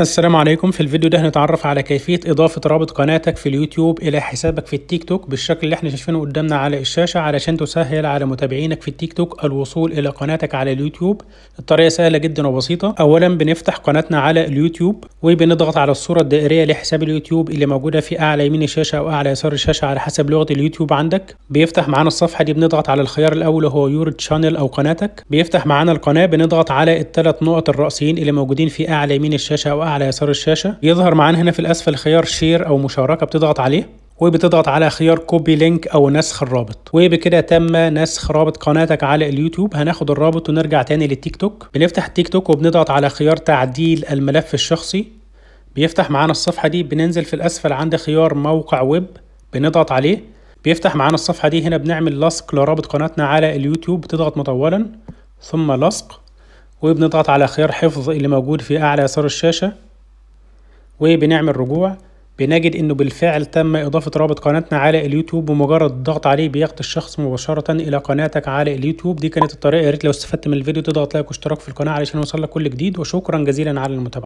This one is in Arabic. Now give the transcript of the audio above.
السلام عليكم في الفيديو ده هنتعرف على كيفية إضافة رابط قناتك في اليوتيوب إلى حسابك في التيك توك بالشكل اللي احنا شايفينه قدامنا على الشاشة علشان تسهل على متابعينك في التيك توك الوصول إلى قناتك على اليوتيوب الطريقة سهلة جدا وبسيطة أولا بنفتح قناتنا على اليوتيوب وبنضغط على الصورة الدائرية لحساب اليوتيوب اللي موجودة في أعلى يمين الشاشة أو أعلى يسار الشاشة على حسب لغة اليوتيوب عندك بيفتح معانا الصفحة دي بنضغط على الخيار الأول وهو يور تشانل أو قناتك بيفتح معانا القناة بنضغط على الثلاث نقط الرأسيين اللي موجودين في أعلى يمين الشاشة أو الإضاءة على يسار الشاشة يظهر معانا هنا في الأسفل خيار شير أو مشاركة بتضغط عليه وبتضغط على خيار كوبي لينك او نسخ الرابط وبكده تم نسخ رابط قناتك على اليوتيوب هناخد الرابط ونرجع تاني للتيك توك بنفتح التيك توك وبنضغط على خيار تعديل الملف الشخصي بيفتح معانا الصفحة دي بننزل في الأسفل عند خيار موقع ويب بنضغط عليه بيفتح معانا الصفحة دي هنا بنعمل لصق لرابط قناتنا على اليوتيوب بتضغط مطولا ثم لصق وبنضغط على خيار حفظ اللي موجود في أعلى يسار الشاشة وبنعمل رجوع بنجد انه بالفعل تم اضافة رابط قناتنا على اليوتيوب بمجرد الضغط عليه بياخد الشخص مباشرة الى قناتك على اليوتيوب دي كانت الطريقة يا ريت لو استفدت من الفيديو تضغط لايك واشتراك في القناة علشان يوصلك كل جديد وشكرا جزيلا على المتابعة